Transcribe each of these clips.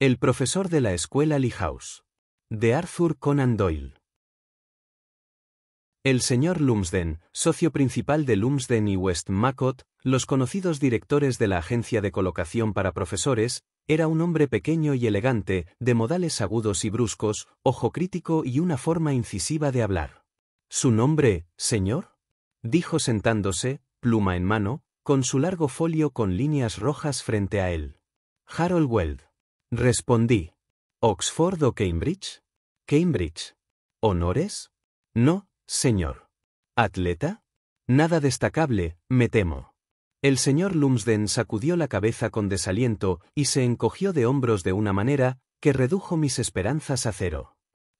El profesor de la escuela Lee House. De Arthur Conan Doyle. El señor Lumsden, socio principal de Lumsden y Westmacott, los conocidos directores de la agencia de colocación para profesores, era un hombre pequeño y elegante, de modales agudos y bruscos, ojo crítico y una forma incisiva de hablar. ¿Su nombre, señor? dijo sentándose, pluma en mano, con su largo folio con líneas rojas frente a él. Harold Weld. Respondí. ¿Oxford o Cambridge? Cambridge. ¿Honores? No, señor. ¿Atleta? Nada destacable, me temo. El señor Lumsden sacudió la cabeza con desaliento y se encogió de hombros de una manera que redujo mis esperanzas a cero.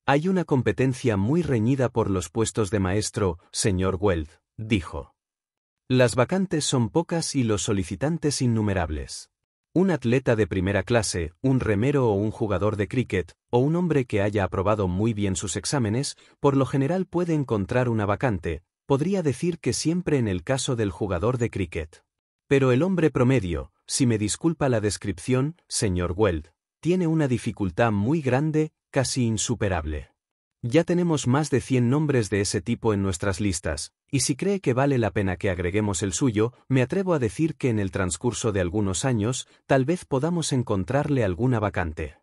Hay una competencia muy reñida por los puestos de maestro, señor Weld, dijo. Las vacantes son pocas y los solicitantes innumerables. Un atleta de primera clase, un remero o un jugador de cricket, o un hombre que haya aprobado muy bien sus exámenes, por lo general puede encontrar una vacante, podría decir que siempre en el caso del jugador de cricket. Pero el hombre promedio, si me disculpa la descripción, señor Weld, tiene una dificultad muy grande, casi insuperable. Ya tenemos más de 100 nombres de ese tipo en nuestras listas, y si cree que vale la pena que agreguemos el suyo, me atrevo a decir que en el transcurso de algunos años, tal vez podamos encontrarle alguna vacante.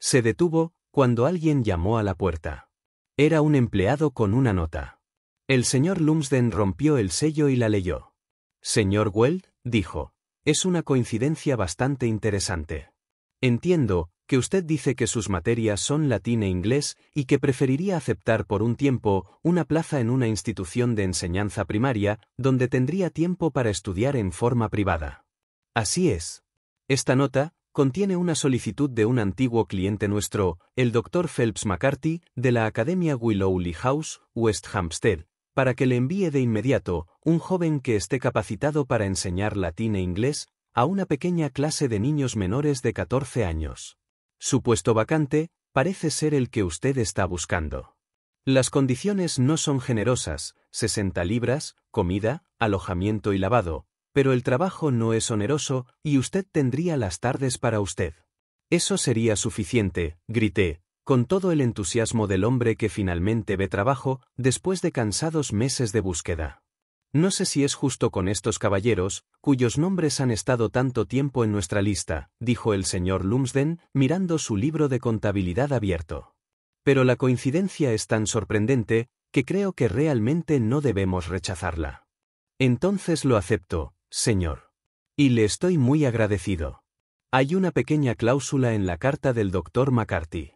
Se detuvo, cuando alguien llamó a la puerta. Era un empleado con una nota. El señor Lumsden rompió el sello y la leyó. Señor Weld, dijo, es una coincidencia bastante interesante. Entiendo, que usted dice que sus materias son latín e inglés y que preferiría aceptar por un tiempo una plaza en una institución de enseñanza primaria donde tendría tiempo para estudiar en forma privada. Así es. Esta nota contiene una solicitud de un antiguo cliente nuestro, el doctor Phelps McCarthy, de la Academia Willowley House, West Hampstead, para que le envíe de inmediato un joven que esté capacitado para enseñar latín e inglés a una pequeña clase de niños menores de 14 años. Su puesto vacante parece ser el que usted está buscando. Las condiciones no son generosas, 60 libras, comida, alojamiento y lavado, pero el trabajo no es oneroso y usted tendría las tardes para usted. Eso sería suficiente, grité, con todo el entusiasmo del hombre que finalmente ve trabajo después de cansados meses de búsqueda. No sé si es justo con estos caballeros, cuyos nombres han estado tanto tiempo en nuestra lista, dijo el señor Lumsden, mirando su libro de contabilidad abierto. Pero la coincidencia es tan sorprendente, que creo que realmente no debemos rechazarla. Entonces lo acepto, señor. Y le estoy muy agradecido. Hay una pequeña cláusula en la carta del doctor McCarthy.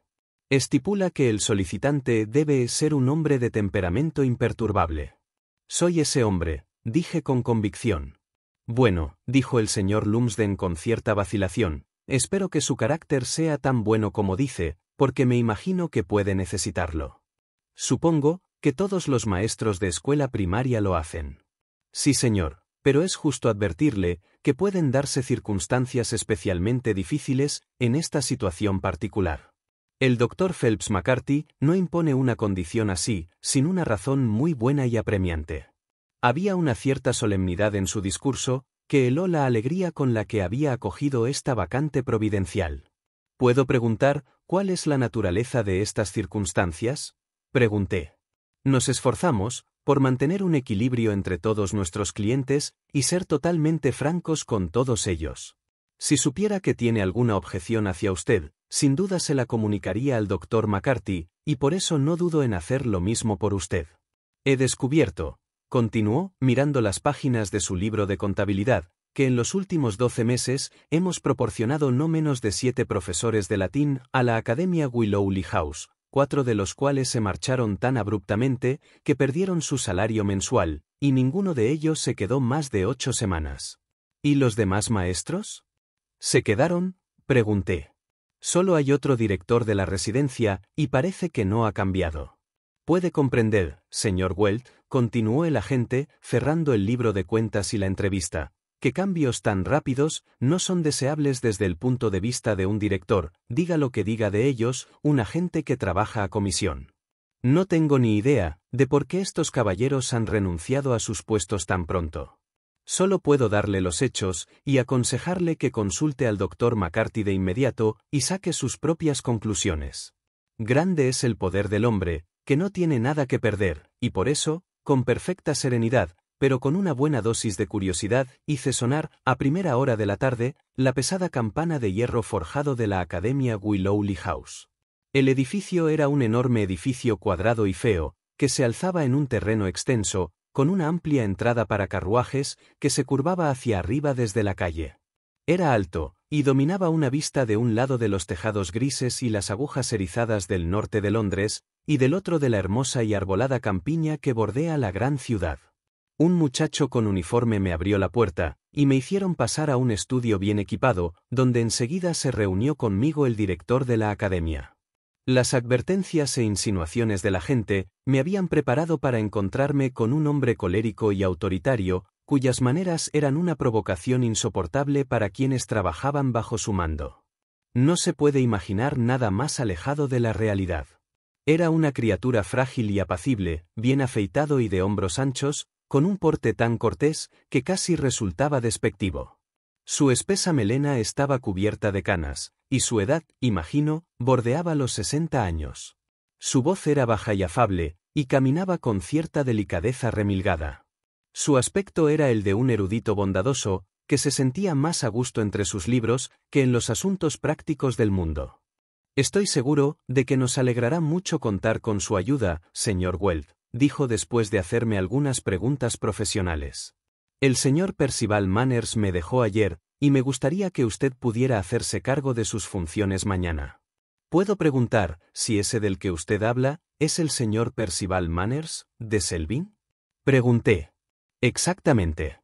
Estipula que el solicitante debe ser un hombre de temperamento imperturbable. Soy ese hombre, dije con convicción. Bueno, dijo el señor Lumsden con cierta vacilación, espero que su carácter sea tan bueno como dice, porque me imagino que puede necesitarlo. Supongo, que todos los maestros de escuela primaria lo hacen. Sí, señor, pero es justo advertirle que pueden darse circunstancias especialmente difíciles en esta situación particular. El doctor Phelps McCarthy no impone una condición así, sin una razón muy buena y apremiante. Había una cierta solemnidad en su discurso, que heló la alegría con la que había acogido esta vacante providencial. ¿Puedo preguntar cuál es la naturaleza de estas circunstancias? Pregunté. Nos esforzamos por mantener un equilibrio entre todos nuestros clientes y ser totalmente francos con todos ellos. Si supiera que tiene alguna objeción hacia usted, sin duda se la comunicaría al doctor McCarthy, y por eso no dudo en hacer lo mismo por usted. He descubierto, continuó, mirando las páginas de su libro de contabilidad, que en los últimos doce meses hemos proporcionado no menos de siete profesores de latín a la Academia Willowley House, cuatro de los cuales se marcharon tan abruptamente que perdieron su salario mensual, y ninguno de ellos se quedó más de ocho semanas. ¿Y los demás maestros? ¿Se quedaron? pregunté. Solo hay otro director de la residencia, y parece que no ha cambiado. Puede comprender, señor Welt, continuó el agente, cerrando el libro de cuentas y la entrevista, que cambios tan rápidos no son deseables desde el punto de vista de un director, diga lo que diga de ellos, un agente que trabaja a comisión. No tengo ni idea de por qué estos caballeros han renunciado a sus puestos tan pronto. Solo puedo darle los hechos y aconsejarle que consulte al doctor McCarthy de inmediato y saque sus propias conclusiones. Grande es el poder del hombre, que no tiene nada que perder, y por eso, con perfecta serenidad, pero con una buena dosis de curiosidad, hice sonar, a primera hora de la tarde, la pesada campana de hierro forjado de la Academia Willowly House. El edificio era un enorme edificio cuadrado y feo, que se alzaba en un terreno extenso, con una amplia entrada para carruajes que se curvaba hacia arriba desde la calle. Era alto, y dominaba una vista de un lado de los tejados grises y las agujas erizadas del norte de Londres, y del otro de la hermosa y arbolada campiña que bordea la gran ciudad. Un muchacho con uniforme me abrió la puerta, y me hicieron pasar a un estudio bien equipado, donde enseguida se reunió conmigo el director de la academia. Las advertencias e insinuaciones de la gente me habían preparado para encontrarme con un hombre colérico y autoritario, cuyas maneras eran una provocación insoportable para quienes trabajaban bajo su mando. No se puede imaginar nada más alejado de la realidad. Era una criatura frágil y apacible, bien afeitado y de hombros anchos, con un porte tan cortés que casi resultaba despectivo. Su espesa melena estaba cubierta de canas, y su edad, imagino, bordeaba los sesenta años. Su voz era baja y afable, y caminaba con cierta delicadeza remilgada. Su aspecto era el de un erudito bondadoso, que se sentía más a gusto entre sus libros que en los asuntos prácticos del mundo. Estoy seguro de que nos alegrará mucho contar con su ayuda, señor Weld, dijo después de hacerme algunas preguntas profesionales. El señor Percival Manners me dejó ayer, y me gustaría que usted pudiera hacerse cargo de sus funciones mañana. Puedo preguntar si ese del que usted habla es el señor Percival Manners, de Selvin? Pregunté. Exactamente.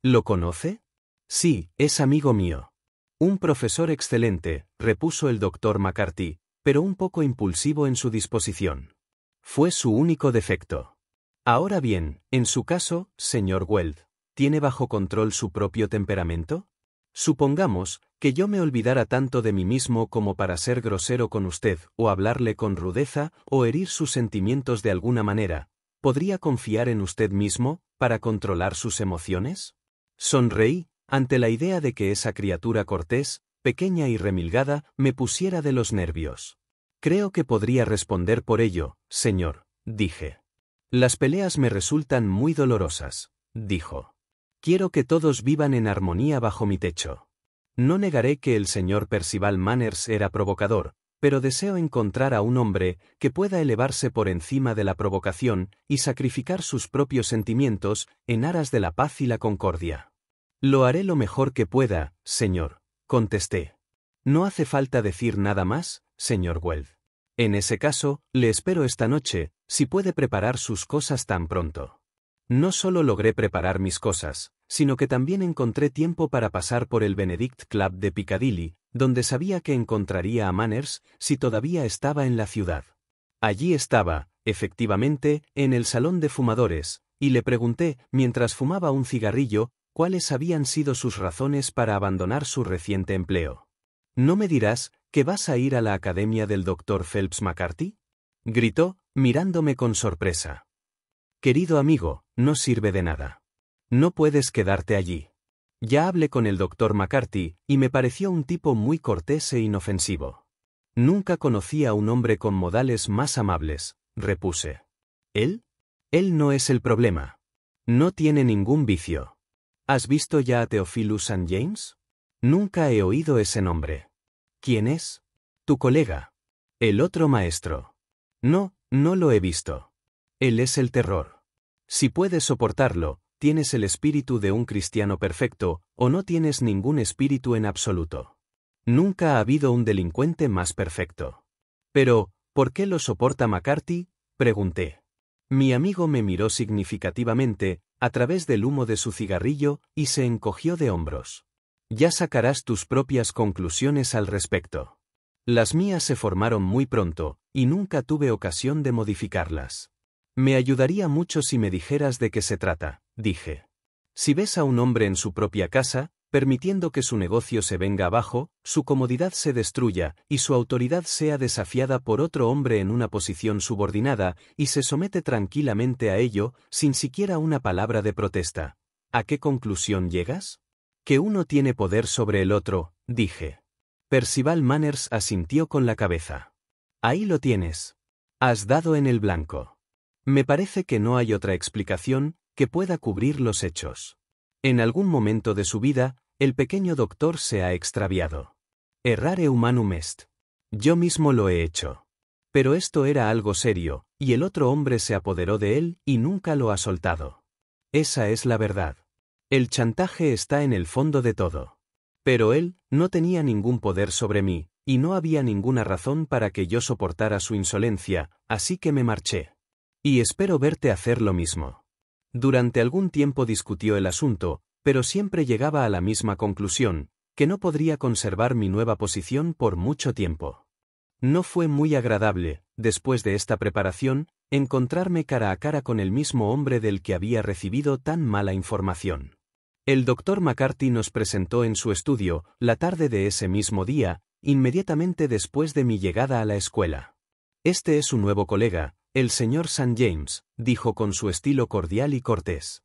¿Lo conoce? Sí, es amigo mío. Un profesor excelente, repuso el doctor McCarthy, pero un poco impulsivo en su disposición. Fue su único defecto. Ahora bien, en su caso, señor Weld, ¿tiene bajo control su propio temperamento? Supongamos que yo me olvidara tanto de mí mismo como para ser grosero con usted, o hablarle con rudeza, o herir sus sentimientos de alguna manera. ¿Podría confiar en usted mismo, para controlar sus emociones? Sonreí, ante la idea de que esa criatura cortés, pequeña y remilgada, me pusiera de los nervios. Creo que podría responder por ello, señor, dije. Las peleas me resultan muy dolorosas, dijo. Quiero que todos vivan en armonía bajo mi techo. No negaré que el señor Percival Manners era provocador, pero deseo encontrar a un hombre que pueda elevarse por encima de la provocación y sacrificar sus propios sentimientos en aras de la paz y la concordia. Lo haré lo mejor que pueda, señor, contesté. No hace falta decir nada más, señor Weld. En ese caso, le espero esta noche, si puede preparar sus cosas tan pronto. No solo logré preparar mis cosas, sino que también encontré tiempo para pasar por el Benedict Club de Piccadilly, donde sabía que encontraría a Manners si todavía estaba en la ciudad. Allí estaba, efectivamente, en el salón de fumadores, y le pregunté, mientras fumaba un cigarrillo, cuáles habían sido sus razones para abandonar su reciente empleo. ¿No me dirás que vas a ir a la academia del doctor Phelps McCarthy? gritó, mirándome con sorpresa. Querido amigo, no sirve de nada. No puedes quedarte allí. Ya hablé con el doctor McCarthy, y me pareció un tipo muy cortés e inofensivo. Nunca conocí a un hombre con modales más amables, repuse. ¿Él? Él no es el problema. No tiene ningún vicio. ¿Has visto ya a Theophilus St. James? Nunca he oído ese nombre. ¿Quién es? Tu colega. El otro maestro. No, no lo he visto. Él es el terror. Si puedes soportarlo, tienes el espíritu de un cristiano perfecto, o no tienes ningún espíritu en absoluto. Nunca ha habido un delincuente más perfecto. Pero, ¿por qué lo soporta McCarthy? pregunté. Mi amigo me miró significativamente, a través del humo de su cigarrillo, y se encogió de hombros. Ya sacarás tus propias conclusiones al respecto. Las mías se formaron muy pronto, y nunca tuve ocasión de modificarlas. Me ayudaría mucho si me dijeras de qué se trata, dije. Si ves a un hombre en su propia casa, permitiendo que su negocio se venga abajo, su comodidad se destruya, y su autoridad sea desafiada por otro hombre en una posición subordinada, y se somete tranquilamente a ello, sin siquiera una palabra de protesta. ¿A qué conclusión llegas? Que uno tiene poder sobre el otro, dije. Percival Manners asintió con la cabeza. Ahí lo tienes. Has dado en el blanco. Me parece que no hay otra explicación que pueda cubrir los hechos. En algún momento de su vida, el pequeño doctor se ha extraviado. Errare humanum est. Yo mismo lo he hecho. Pero esto era algo serio, y el otro hombre se apoderó de él y nunca lo ha soltado. Esa es la verdad. El chantaje está en el fondo de todo. Pero él no tenía ningún poder sobre mí, y no había ninguna razón para que yo soportara su insolencia, así que me marché. Y espero verte hacer lo mismo. Durante algún tiempo discutió el asunto, pero siempre llegaba a la misma conclusión, que no podría conservar mi nueva posición por mucho tiempo. No fue muy agradable, después de esta preparación, encontrarme cara a cara con el mismo hombre del que había recibido tan mala información. El doctor McCarthy nos presentó en su estudio, la tarde de ese mismo día, inmediatamente después de mi llegada a la escuela. Este es su nuevo colega, el señor St. James, dijo con su estilo cordial y cortés.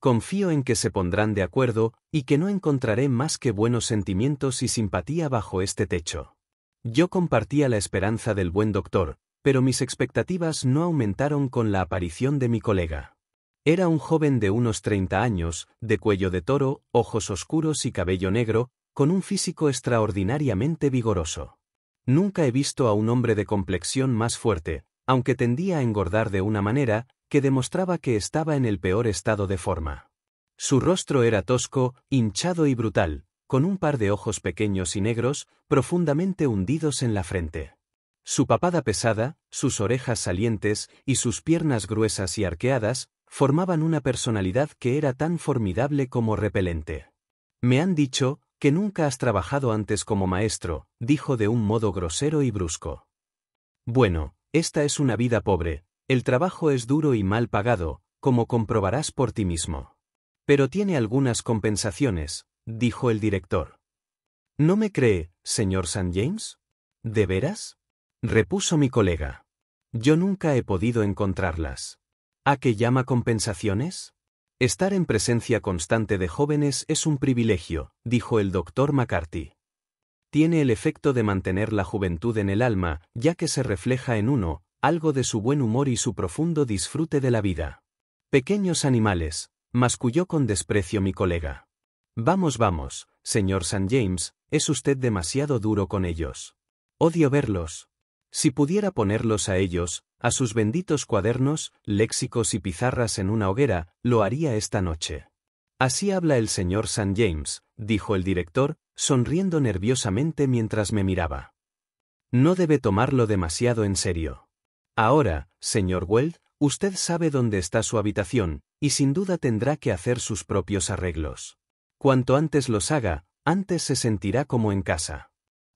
Confío en que se pondrán de acuerdo, y que no encontraré más que buenos sentimientos y simpatía bajo este techo. Yo compartía la esperanza del buen doctor, pero mis expectativas no aumentaron con la aparición de mi colega. Era un joven de unos 30 años, de cuello de toro, ojos oscuros y cabello negro, con un físico extraordinariamente vigoroso. Nunca he visto a un hombre de complexión más fuerte, aunque tendía a engordar de una manera que demostraba que estaba en el peor estado de forma. Su rostro era tosco, hinchado y brutal, con un par de ojos pequeños y negros, profundamente hundidos en la frente. Su papada pesada, sus orejas salientes y sus piernas gruesas y arqueadas formaban una personalidad que era tan formidable como repelente. Me han dicho que nunca has trabajado antes como maestro, dijo de un modo grosero y brusco. Bueno, esta es una vida pobre, el trabajo es duro y mal pagado, como comprobarás por ti mismo. Pero tiene algunas compensaciones, dijo el director. ¿No me cree, señor St. James? ¿De veras? repuso mi colega. Yo nunca he podido encontrarlas. ¿A qué llama compensaciones? Estar en presencia constante de jóvenes es un privilegio, dijo el doctor McCarthy tiene el efecto de mantener la juventud en el alma, ya que se refleja en uno, algo de su buen humor y su profundo disfrute de la vida. Pequeños animales, masculló con desprecio mi colega. Vamos, vamos, señor San James, es usted demasiado duro con ellos. Odio verlos. Si pudiera ponerlos a ellos, a sus benditos cuadernos, léxicos y pizarras en una hoguera, lo haría esta noche. Así habla el señor San James, dijo el director, sonriendo nerviosamente mientras me miraba. No debe tomarlo demasiado en serio. Ahora, señor Weld, usted sabe dónde está su habitación, y sin duda tendrá que hacer sus propios arreglos. Cuanto antes los haga, antes se sentirá como en casa.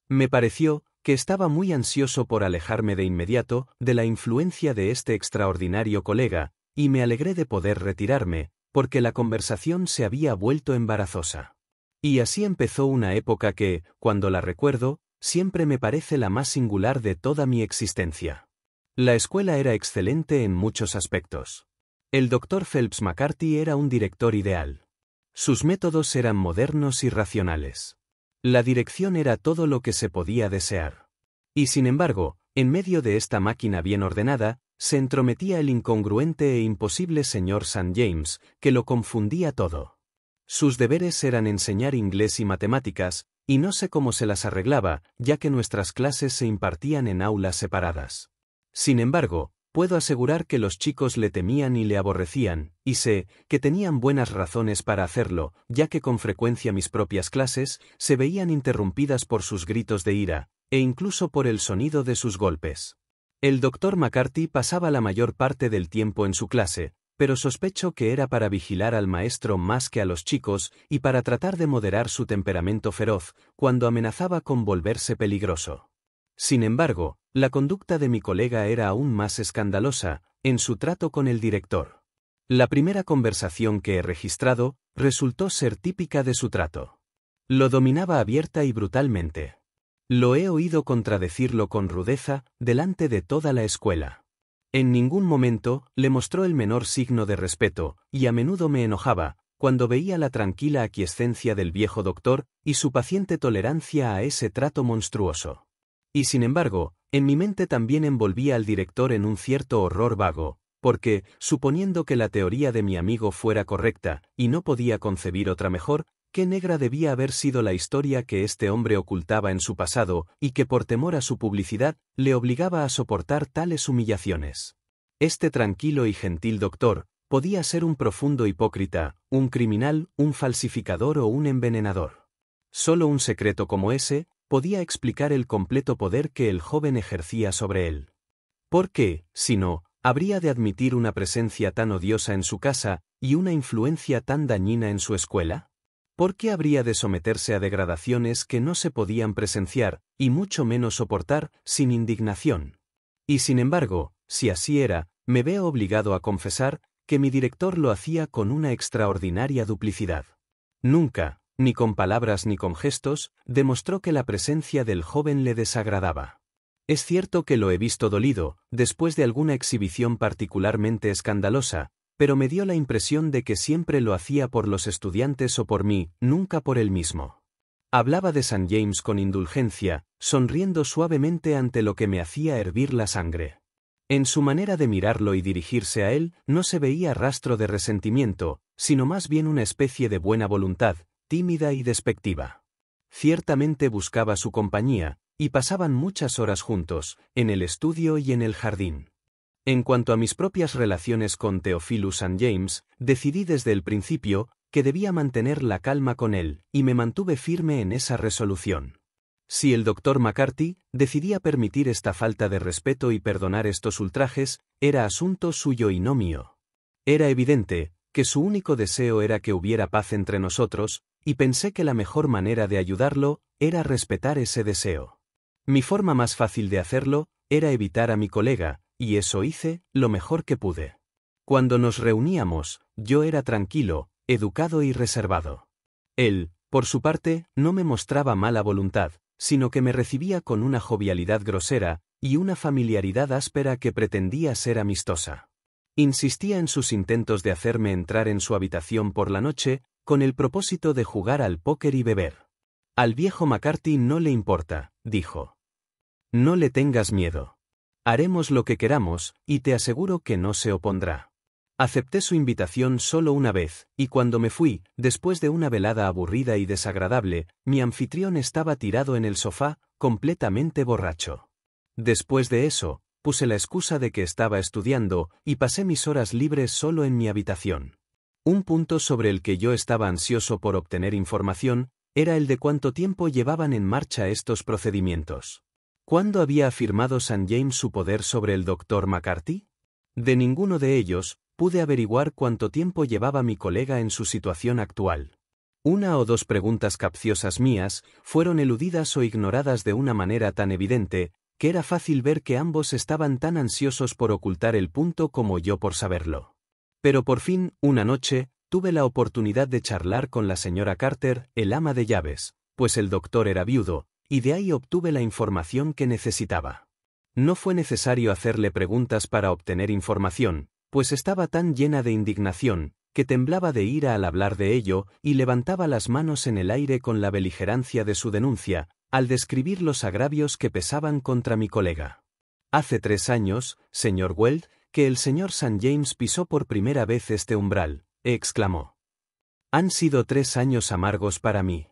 Me pareció, que estaba muy ansioso por alejarme de inmediato de la influencia de este extraordinario colega, y me alegré de poder retirarme, porque la conversación se había vuelto embarazosa. Y así empezó una época que, cuando la recuerdo, siempre me parece la más singular de toda mi existencia. La escuela era excelente en muchos aspectos. El doctor Phelps McCarthy era un director ideal. Sus métodos eran modernos y racionales. La dirección era todo lo que se podía desear. Y sin embargo, en medio de esta máquina bien ordenada, se entrometía el incongruente e imposible señor St. James, que lo confundía todo. Sus deberes eran enseñar inglés y matemáticas, y no sé cómo se las arreglaba, ya que nuestras clases se impartían en aulas separadas. Sin embargo, puedo asegurar que los chicos le temían y le aborrecían, y sé que tenían buenas razones para hacerlo, ya que con frecuencia mis propias clases se veían interrumpidas por sus gritos de ira, e incluso por el sonido de sus golpes. El doctor McCarthy pasaba la mayor parte del tiempo en su clase, pero sospecho que era para vigilar al maestro más que a los chicos y para tratar de moderar su temperamento feroz cuando amenazaba con volverse peligroso. Sin embargo, la conducta de mi colega era aún más escandalosa en su trato con el director. La primera conversación que he registrado resultó ser típica de su trato. Lo dominaba abierta y brutalmente. Lo he oído contradecirlo con rudeza delante de toda la escuela. En ningún momento le mostró el menor signo de respeto, y a menudo me enojaba, cuando veía la tranquila aquiescencia del viejo doctor y su paciente tolerancia a ese trato monstruoso. Y sin embargo, en mi mente también envolvía al director en un cierto horror vago, porque, suponiendo que la teoría de mi amigo fuera correcta, y no podía concebir otra mejor, Qué negra debía haber sido la historia que este hombre ocultaba en su pasado y que por temor a su publicidad le obligaba a soportar tales humillaciones. Este tranquilo y gentil doctor podía ser un profundo hipócrita, un criminal, un falsificador o un envenenador. Solo un secreto como ese podía explicar el completo poder que el joven ejercía sobre él. ¿Por qué, si no, habría de admitir una presencia tan odiosa en su casa y una influencia tan dañina en su escuela? ¿Por qué habría de someterse a degradaciones que no se podían presenciar, y mucho menos soportar, sin indignación? Y sin embargo, si así era, me veo obligado a confesar que mi director lo hacía con una extraordinaria duplicidad. Nunca, ni con palabras ni con gestos, demostró que la presencia del joven le desagradaba. Es cierto que lo he visto dolido, después de alguna exhibición particularmente escandalosa, pero me dio la impresión de que siempre lo hacía por los estudiantes o por mí, nunca por él mismo. Hablaba de San James con indulgencia, sonriendo suavemente ante lo que me hacía hervir la sangre. En su manera de mirarlo y dirigirse a él, no se veía rastro de resentimiento, sino más bien una especie de buena voluntad, tímida y despectiva. Ciertamente buscaba su compañía, y pasaban muchas horas juntos, en el estudio y en el jardín. En cuanto a mis propias relaciones con Theophilus and James, decidí desde el principio que debía mantener la calma con él, y me mantuve firme en esa resolución. Si el doctor McCarthy decidía permitir esta falta de respeto y perdonar estos ultrajes, era asunto suyo y no mío. Era evidente que su único deseo era que hubiera paz entre nosotros, y pensé que la mejor manera de ayudarlo era respetar ese deseo. Mi forma más fácil de hacerlo era evitar a mi colega, y eso hice lo mejor que pude. Cuando nos reuníamos, yo era tranquilo, educado y reservado. Él, por su parte, no me mostraba mala voluntad, sino que me recibía con una jovialidad grosera y una familiaridad áspera que pretendía ser amistosa. Insistía en sus intentos de hacerme entrar en su habitación por la noche, con el propósito de jugar al póker y beber. Al viejo McCarthy no le importa, dijo. No le tengas miedo. Haremos lo que queramos, y te aseguro que no se opondrá. Acepté su invitación solo una vez, y cuando me fui, después de una velada aburrida y desagradable, mi anfitrión estaba tirado en el sofá, completamente borracho. Después de eso, puse la excusa de que estaba estudiando, y pasé mis horas libres solo en mi habitación. Un punto sobre el que yo estaba ansioso por obtener información, era el de cuánto tiempo llevaban en marcha estos procedimientos. ¿Cuándo había afirmado San James su poder sobre el doctor McCarthy? De ninguno de ellos, pude averiguar cuánto tiempo llevaba mi colega en su situación actual. Una o dos preguntas capciosas mías fueron eludidas o ignoradas de una manera tan evidente, que era fácil ver que ambos estaban tan ansiosos por ocultar el punto como yo por saberlo. Pero por fin, una noche, tuve la oportunidad de charlar con la señora Carter, el ama de llaves, pues el doctor era viudo, y de ahí obtuve la información que necesitaba. No fue necesario hacerle preguntas para obtener información, pues estaba tan llena de indignación, que temblaba de ira al hablar de ello, y levantaba las manos en el aire con la beligerancia de su denuncia, al describir los agravios que pesaban contra mi colega. Hace tres años, señor Weld, que el señor St. James pisó por primera vez este umbral, exclamó. Han sido tres años amargos para mí.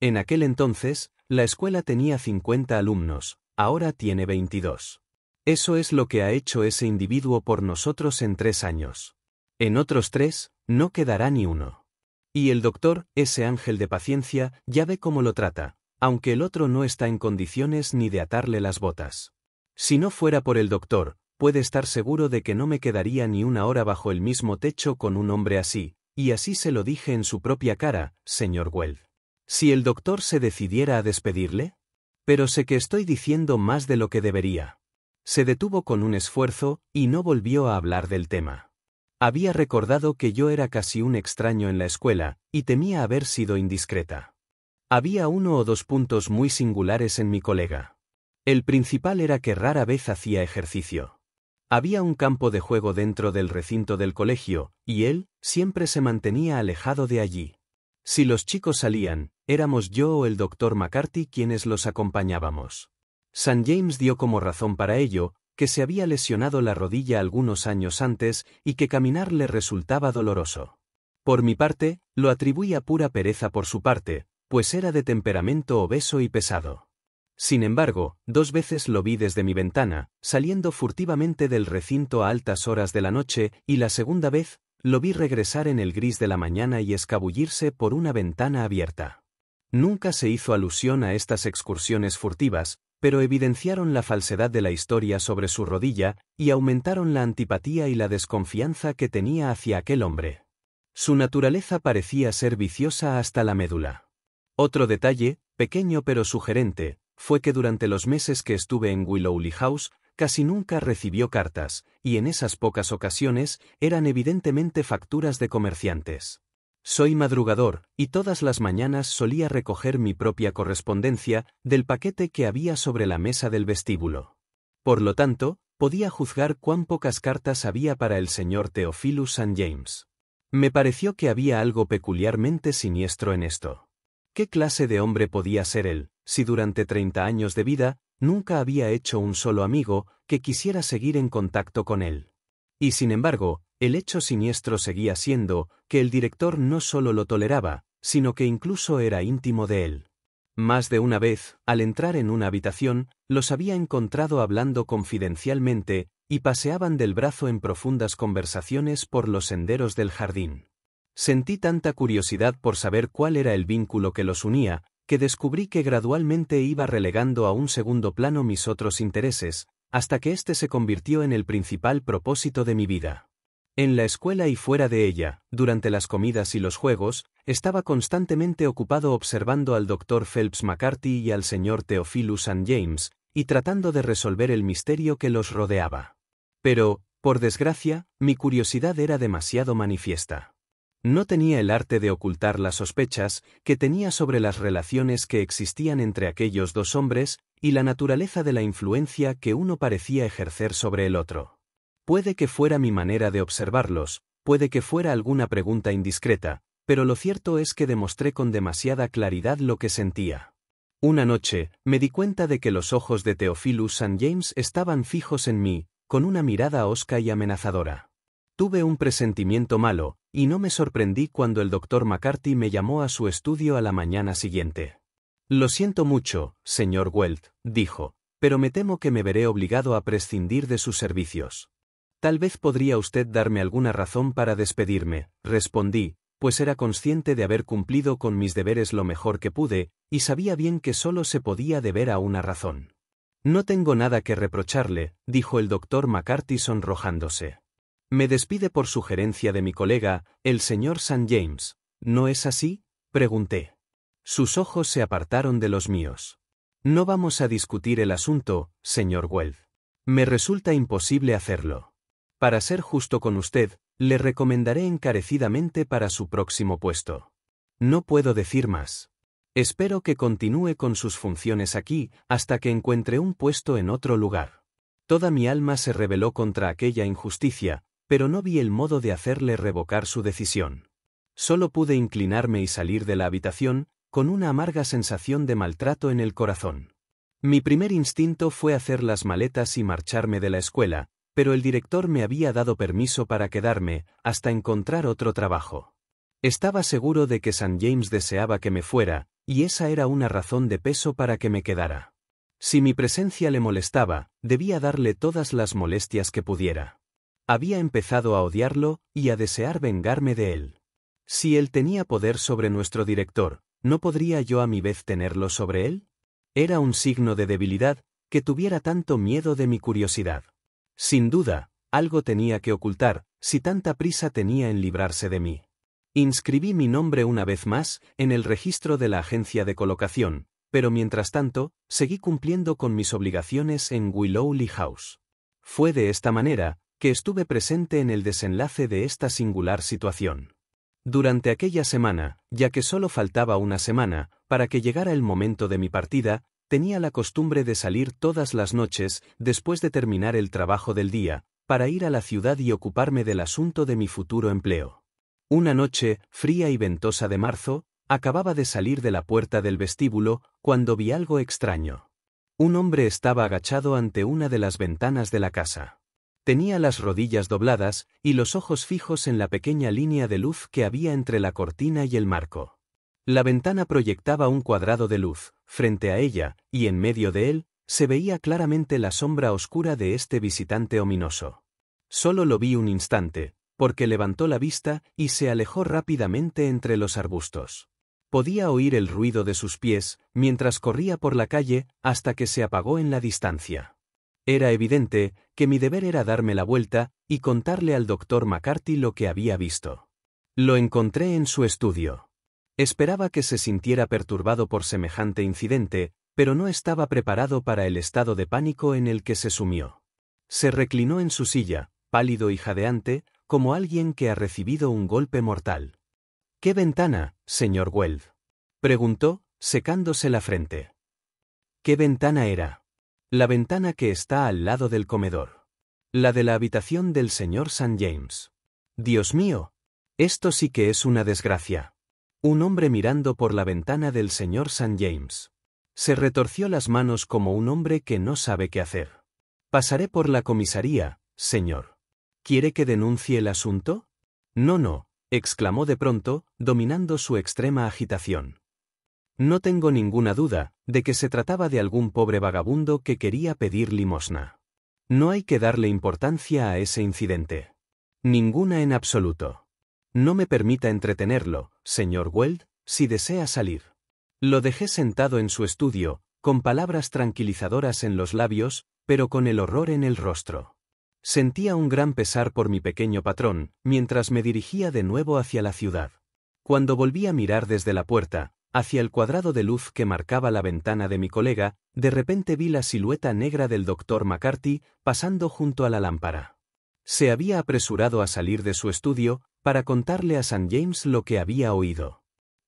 En aquel entonces, la escuela tenía 50 alumnos, ahora tiene 22. Eso es lo que ha hecho ese individuo por nosotros en tres años. En otros tres, no quedará ni uno. Y el doctor, ese ángel de paciencia, ya ve cómo lo trata, aunque el otro no está en condiciones ni de atarle las botas. Si no fuera por el doctor, puede estar seguro de que no me quedaría ni una hora bajo el mismo techo con un hombre así, y así se lo dije en su propia cara, señor Weld. Si el doctor se decidiera a despedirle? Pero sé que estoy diciendo más de lo que debería. Se detuvo con un esfuerzo y no volvió a hablar del tema. Había recordado que yo era casi un extraño en la escuela, y temía haber sido indiscreta. Había uno o dos puntos muy singulares en mi colega. El principal era que rara vez hacía ejercicio. Había un campo de juego dentro del recinto del colegio, y él siempre se mantenía alejado de allí. Si los chicos salían, Éramos yo o el doctor McCarthy quienes los acompañábamos. San James dio como razón para ello, que se había lesionado la rodilla algunos años antes y que caminar le resultaba doloroso. Por mi parte, lo atribuía a pura pereza por su parte, pues era de temperamento obeso y pesado. Sin embargo, dos veces lo vi desde mi ventana, saliendo furtivamente del recinto a altas horas de la noche, y la segunda vez, lo vi regresar en el gris de la mañana y escabullirse por una ventana abierta. Nunca se hizo alusión a estas excursiones furtivas, pero evidenciaron la falsedad de la historia sobre su rodilla y aumentaron la antipatía y la desconfianza que tenía hacia aquel hombre. Su naturaleza parecía ser viciosa hasta la médula. Otro detalle, pequeño pero sugerente, fue que durante los meses que estuve en Willowley House, casi nunca recibió cartas, y en esas pocas ocasiones eran evidentemente facturas de comerciantes. Soy madrugador, y todas las mañanas solía recoger mi propia correspondencia del paquete que había sobre la mesa del vestíbulo. Por lo tanto, podía juzgar cuán pocas cartas había para el señor Theophilus St. James. Me pareció que había algo peculiarmente siniestro en esto. ¿Qué clase de hombre podía ser él, si durante 30 años de vida nunca había hecho un solo amigo que quisiera seguir en contacto con él? Y sin embargo, el hecho siniestro seguía siendo que el director no solo lo toleraba, sino que incluso era íntimo de él. Más de una vez, al entrar en una habitación, los había encontrado hablando confidencialmente, y paseaban del brazo en profundas conversaciones por los senderos del jardín. Sentí tanta curiosidad por saber cuál era el vínculo que los unía, que descubrí que gradualmente iba relegando a un segundo plano mis otros intereses, hasta que este se convirtió en el principal propósito de mi vida. En la escuela y fuera de ella, durante las comidas y los juegos, estaba constantemente ocupado observando al doctor Phelps McCarthy y al señor Theophilus and James, y tratando de resolver el misterio que los rodeaba. Pero, por desgracia, mi curiosidad era demasiado manifiesta. No tenía el arte de ocultar las sospechas que tenía sobre las relaciones que existían entre aquellos dos hombres, y la naturaleza de la influencia que uno parecía ejercer sobre el otro. Puede que fuera mi manera de observarlos, puede que fuera alguna pregunta indiscreta, pero lo cierto es que demostré con demasiada claridad lo que sentía. Una noche, me di cuenta de que los ojos de Theophilus St. James estaban fijos en mí, con una mirada hosca y amenazadora. Tuve un presentimiento malo, y no me sorprendí cuando el doctor McCarthy me llamó a su estudio a la mañana siguiente. Lo siento mucho, señor Welt, dijo, pero me temo que me veré obligado a prescindir de sus servicios. Tal vez podría usted darme alguna razón para despedirme, respondí, pues era consciente de haber cumplido con mis deberes lo mejor que pude, y sabía bien que solo se podía deber a una razón. No tengo nada que reprocharle, dijo el doctor McCarthy sonrojándose. Me despide por sugerencia de mi colega, el señor St. James. ¿No es así? pregunté. Sus ojos se apartaron de los míos. No vamos a discutir el asunto, señor Weld. Me resulta imposible hacerlo. Para ser justo con usted, le recomendaré encarecidamente para su próximo puesto. No puedo decir más. Espero que continúe con sus funciones aquí hasta que encuentre un puesto en otro lugar. Toda mi alma se rebeló contra aquella injusticia, pero no vi el modo de hacerle revocar su decisión. Solo pude inclinarme y salir de la habitación, con una amarga sensación de maltrato en el corazón. Mi primer instinto fue hacer las maletas y marcharme de la escuela, pero el director me había dado permiso para quedarme hasta encontrar otro trabajo. Estaba seguro de que San James deseaba que me fuera, y esa era una razón de peso para que me quedara. Si mi presencia le molestaba, debía darle todas las molestias que pudiera. Había empezado a odiarlo y a desear vengarme de él. Si él tenía poder sobre nuestro director, ¿no podría yo a mi vez tenerlo sobre él? Era un signo de debilidad, que tuviera tanto miedo de mi curiosidad. Sin duda, algo tenía que ocultar, si tanta prisa tenía en librarse de mí. Inscribí mi nombre una vez más, en el registro de la agencia de colocación, pero mientras tanto, seguí cumpliendo con mis obligaciones en Willowley House. Fue de esta manera, que estuve presente en el desenlace de esta singular situación. Durante aquella semana, ya que solo faltaba una semana, para que llegara el momento de mi partida, tenía la costumbre de salir todas las noches, después de terminar el trabajo del día, para ir a la ciudad y ocuparme del asunto de mi futuro empleo. Una noche, fría y ventosa de marzo, acababa de salir de la puerta del vestíbulo, cuando vi algo extraño. Un hombre estaba agachado ante una de las ventanas de la casa. Tenía las rodillas dobladas y los ojos fijos en la pequeña línea de luz que había entre la cortina y el marco. La ventana proyectaba un cuadrado de luz, frente a ella, y en medio de él, se veía claramente la sombra oscura de este visitante ominoso. Solo lo vi un instante, porque levantó la vista y se alejó rápidamente entre los arbustos. Podía oír el ruido de sus pies, mientras corría por la calle, hasta que se apagó en la distancia. Era evidente que mi deber era darme la vuelta y contarle al doctor McCarthy lo que había visto. Lo encontré en su estudio. Esperaba que se sintiera perturbado por semejante incidente, pero no estaba preparado para el estado de pánico en el que se sumió. Se reclinó en su silla, pálido y jadeante, como alguien que ha recibido un golpe mortal. ¿Qué ventana, señor Weld? preguntó, secándose la frente. ¿Qué ventana era? La ventana que está al lado del comedor. La de la habitación del señor St. James. Dios mío. Esto sí que es una desgracia. Un hombre mirando por la ventana del señor St. James. Se retorció las manos como un hombre que no sabe qué hacer. Pasaré por la comisaría, señor. ¿Quiere que denuncie el asunto? No, no, exclamó de pronto, dominando su extrema agitación. No tengo ninguna duda de que se trataba de algún pobre vagabundo que quería pedir limosna. No hay que darle importancia a ese incidente. Ninguna en absoluto. No me permita entretenerlo, señor Weld, si desea salir. Lo dejé sentado en su estudio, con palabras tranquilizadoras en los labios, pero con el horror en el rostro. Sentía un gran pesar por mi pequeño patrón, mientras me dirigía de nuevo hacia la ciudad. Cuando volví a mirar desde la puerta, Hacia el cuadrado de luz que marcaba la ventana de mi colega, de repente vi la silueta negra del doctor McCarthy pasando junto a la lámpara. Se había apresurado a salir de su estudio para contarle a St. James lo que había oído.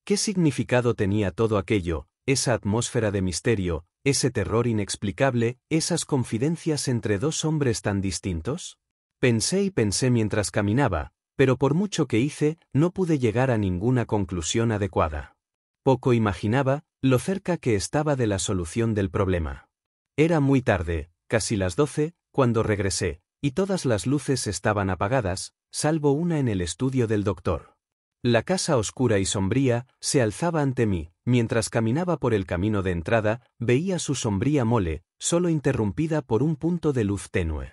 ¿Qué significado tenía todo aquello, esa atmósfera de misterio, ese terror inexplicable, esas confidencias entre dos hombres tan distintos? Pensé y pensé mientras caminaba, pero por mucho que hice, no pude llegar a ninguna conclusión adecuada. Poco imaginaba lo cerca que estaba de la solución del problema. Era muy tarde, casi las doce, cuando regresé, y todas las luces estaban apagadas, salvo una en el estudio del doctor. La casa oscura y sombría se alzaba ante mí, mientras caminaba por el camino de entrada, veía su sombría mole, solo interrumpida por un punto de luz tenue.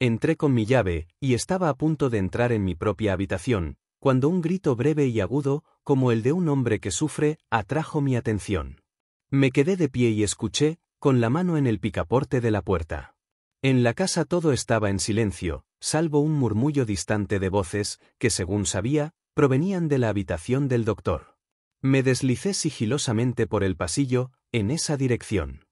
Entré con mi llave, y estaba a punto de entrar en mi propia habitación, cuando un grito breve y agudo, como el de un hombre que sufre, atrajo mi atención. Me quedé de pie y escuché, con la mano en el picaporte de la puerta. En la casa todo estaba en silencio, salvo un murmullo distante de voces, que según sabía, provenían de la habitación del doctor. Me deslicé sigilosamente por el pasillo, en esa dirección.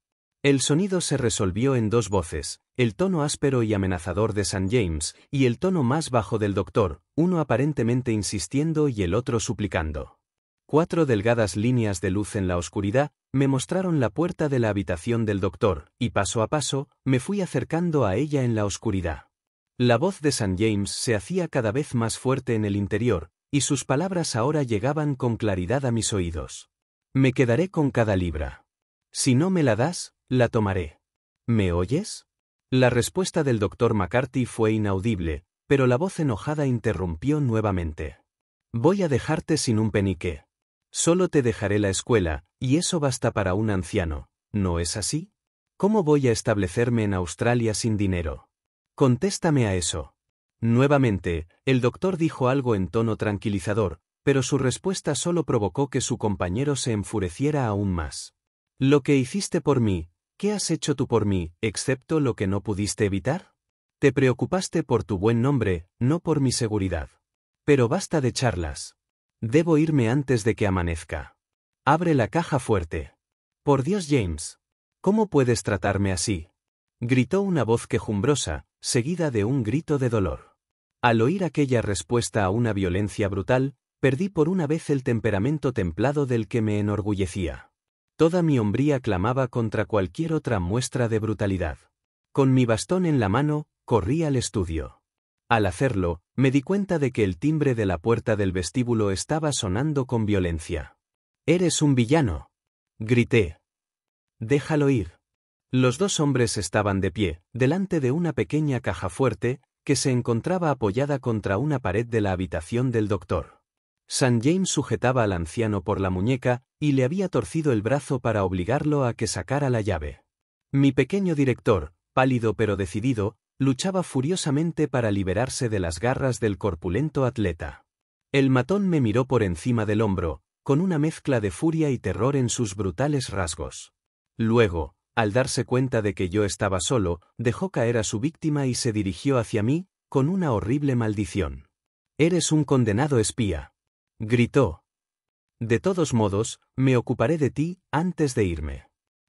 El sonido se resolvió en dos voces, el tono áspero y amenazador de San James y el tono más bajo del doctor, uno aparentemente insistiendo y el otro suplicando. Cuatro delgadas líneas de luz en la oscuridad me mostraron la puerta de la habitación del doctor, y paso a paso me fui acercando a ella en la oscuridad. La voz de San James se hacía cada vez más fuerte en el interior, y sus palabras ahora llegaban con claridad a mis oídos. Me quedaré con cada libra. Si no me la das, la tomaré. ¿Me oyes? La respuesta del doctor McCarthy fue inaudible, pero la voz enojada interrumpió nuevamente. Voy a dejarte sin un penique. Solo te dejaré la escuela, y eso basta para un anciano, ¿no es así? ¿Cómo voy a establecerme en Australia sin dinero? Contéstame a eso. Nuevamente, el doctor dijo algo en tono tranquilizador, pero su respuesta solo provocó que su compañero se enfureciera aún más. Lo que hiciste por mí, ¿qué has hecho tú por mí, excepto lo que no pudiste evitar? Te preocupaste por tu buen nombre, no por mi seguridad. Pero basta de charlas. Debo irme antes de que amanezca. Abre la caja fuerte. Por Dios, James. ¿Cómo puedes tratarme así? gritó una voz quejumbrosa, seguida de un grito de dolor. Al oír aquella respuesta a una violencia brutal, perdí por una vez el temperamento templado del que me enorgullecía. Toda mi hombría clamaba contra cualquier otra muestra de brutalidad. Con mi bastón en la mano, corrí al estudio. Al hacerlo, me di cuenta de que el timbre de la puerta del vestíbulo estaba sonando con violencia. Eres un villano. Grité. Déjalo ir. Los dos hombres estaban de pie, delante de una pequeña caja fuerte, que se encontraba apoyada contra una pared de la habitación del doctor. San James sujetaba al anciano por la muñeca y le había torcido el brazo para obligarlo a que sacara la llave. Mi pequeño director, pálido pero decidido, luchaba furiosamente para liberarse de las garras del corpulento atleta. El matón me miró por encima del hombro, con una mezcla de furia y terror en sus brutales rasgos. Luego, al darse cuenta de que yo estaba solo, dejó caer a su víctima y se dirigió hacia mí, con una horrible maldición. Eres un condenado espía. Gritó. De todos modos, me ocuparé de ti antes de irme.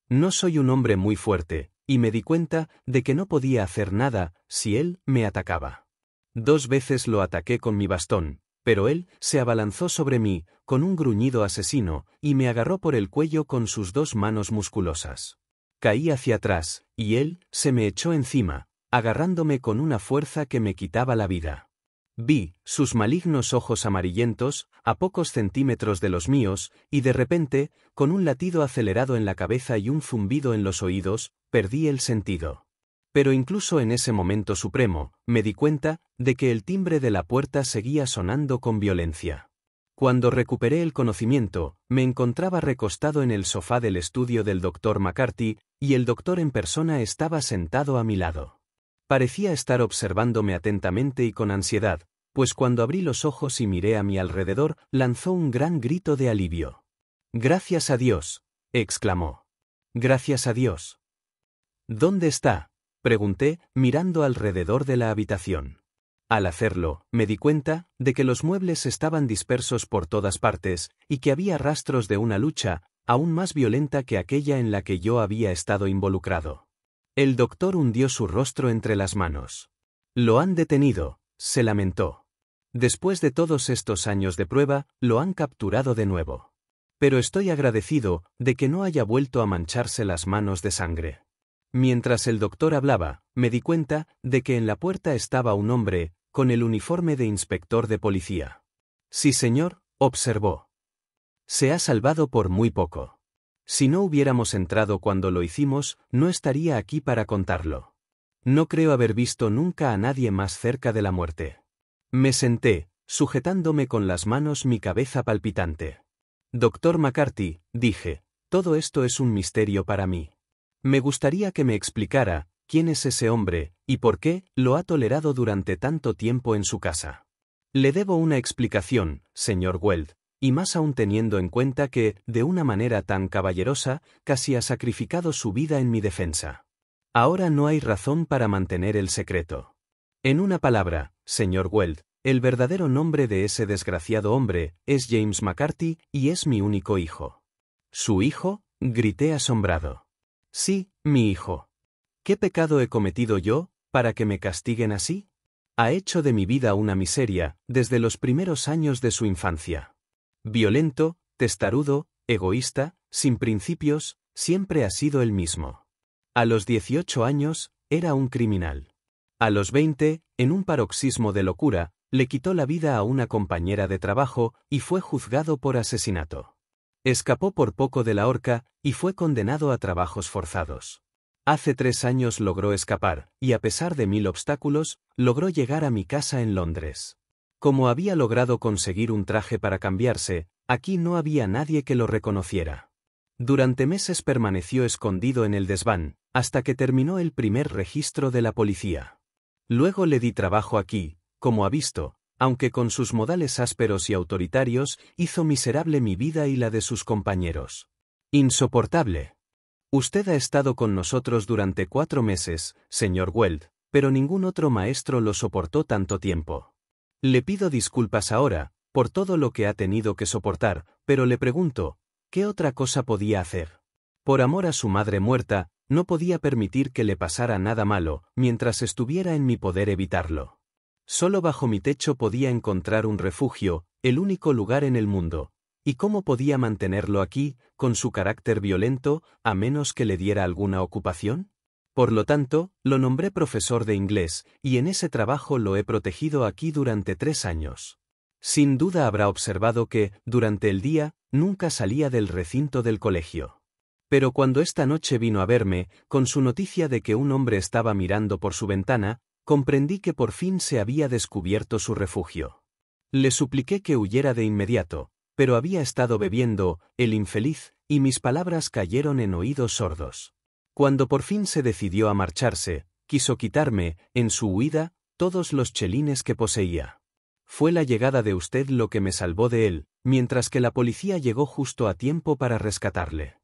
No soy un hombre muy fuerte, y me di cuenta de que no podía hacer nada si él me atacaba. Dos veces lo ataqué con mi bastón, pero él se abalanzó sobre mí, con un gruñido asesino, y me agarró por el cuello con sus dos manos musculosas. Caí hacia atrás, y él se me echó encima, agarrándome con una fuerza que me quitaba la vida. Vi, sus malignos ojos amarillentos, a pocos centímetros de los míos, y de repente, con un latido acelerado en la cabeza y un zumbido en los oídos, perdí el sentido. Pero incluso en ese momento supremo, me di cuenta de que el timbre de la puerta seguía sonando con violencia. Cuando recuperé el conocimiento, me encontraba recostado en el sofá del estudio del doctor McCarthy, y el doctor en persona estaba sentado a mi lado. Parecía estar observándome atentamente y con ansiedad, pues cuando abrí los ojos y miré a mi alrededor, lanzó un gran grito de alivio. Gracias a Dios, exclamó. Gracias a Dios. ¿Dónde está? pregunté, mirando alrededor de la habitación. Al hacerlo, me di cuenta de que los muebles estaban dispersos por todas partes y que había rastros de una lucha, aún más violenta que aquella en la que yo había estado involucrado. El doctor hundió su rostro entre las manos. Lo han detenido, se lamentó. Después de todos estos años de prueba, lo han capturado de nuevo. Pero estoy agradecido de que no haya vuelto a mancharse las manos de sangre. Mientras el doctor hablaba, me di cuenta de que en la puerta estaba un hombre, con el uniforme de inspector de policía. Sí, señor, observó. Se ha salvado por muy poco. Si no hubiéramos entrado cuando lo hicimos, no estaría aquí para contarlo. No creo haber visto nunca a nadie más cerca de la muerte. Me senté, sujetándome con las manos mi cabeza palpitante. Doctor McCarthy, dije, todo esto es un misterio para mí. Me gustaría que me explicara, quién es ese hombre, y por qué, lo ha tolerado durante tanto tiempo en su casa. Le debo una explicación, señor Weld, y más aún teniendo en cuenta que, de una manera tan caballerosa, casi ha sacrificado su vida en mi defensa. Ahora no hay razón para mantener el secreto. En una palabra, señor Weld, el verdadero nombre de ese desgraciado hombre es James McCarthy y es mi único hijo. ¿Su hijo? grité asombrado. Sí, mi hijo. ¿Qué pecado he cometido yo, para que me castiguen así? Ha hecho de mi vida una miseria, desde los primeros años de su infancia. Violento, testarudo, egoísta, sin principios, siempre ha sido el mismo. A los 18 años, era un criminal. A los 20, en un paroxismo de locura, le quitó la vida a una compañera de trabajo y fue juzgado por asesinato. Escapó por poco de la horca y fue condenado a trabajos forzados. Hace tres años logró escapar, y a pesar de mil obstáculos, logró llegar a mi casa en Londres. Como había logrado conseguir un traje para cambiarse, aquí no había nadie que lo reconociera. Durante meses permaneció escondido en el desván, hasta que terminó el primer registro de la policía. Luego le di trabajo aquí, como ha visto, aunque con sus modales ásperos y autoritarios, hizo miserable mi vida y la de sus compañeros. Insoportable. Usted ha estado con nosotros durante cuatro meses, señor Weld, pero ningún otro maestro lo soportó tanto tiempo. Le pido disculpas ahora, por todo lo que ha tenido que soportar, pero le pregunto, ¿qué otra cosa podía hacer? Por amor a su madre muerta, no podía permitir que le pasara nada malo, mientras estuviera en mi poder evitarlo. Solo bajo mi techo podía encontrar un refugio, el único lugar en el mundo, ¿Y cómo podía mantenerlo aquí, con su carácter violento, a menos que le diera alguna ocupación? Por lo tanto, lo nombré profesor de inglés, y en ese trabajo lo he protegido aquí durante tres años. Sin duda habrá observado que, durante el día, nunca salía del recinto del colegio. Pero cuando esta noche vino a verme, con su noticia de que un hombre estaba mirando por su ventana, comprendí que por fin se había descubierto su refugio. Le supliqué que huyera de inmediato, pero había estado bebiendo, el infeliz, y mis palabras cayeron en oídos sordos. Cuando por fin se decidió a marcharse, quiso quitarme, en su huida, todos los chelines que poseía. Fue la llegada de usted lo que me salvó de él, mientras que la policía llegó justo a tiempo para rescatarle.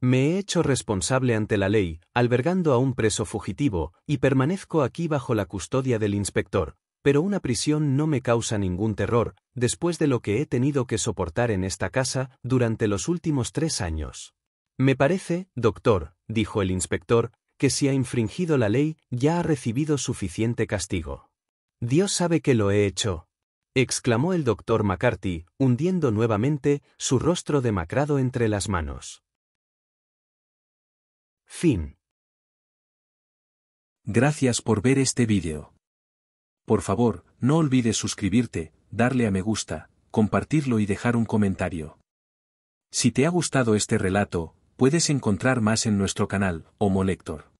Me he hecho responsable ante la ley, albergando a un preso fugitivo, y permanezco aquí bajo la custodia del inspector, pero una prisión no me causa ningún terror, después de lo que he tenido que soportar en esta casa durante los últimos tres años. Me parece, doctor, dijo el inspector, que si ha infringido la ley ya ha recibido suficiente castigo. Dios sabe que lo he hecho. exclamó el doctor McCarthy, hundiendo nuevamente su rostro demacrado entre las manos. Fin. Gracias por ver este vídeo. Por favor, no olvides suscribirte, darle a me gusta, compartirlo y dejar un comentario. Si te ha gustado este relato, puedes encontrar más en nuestro canal, Homo Lector.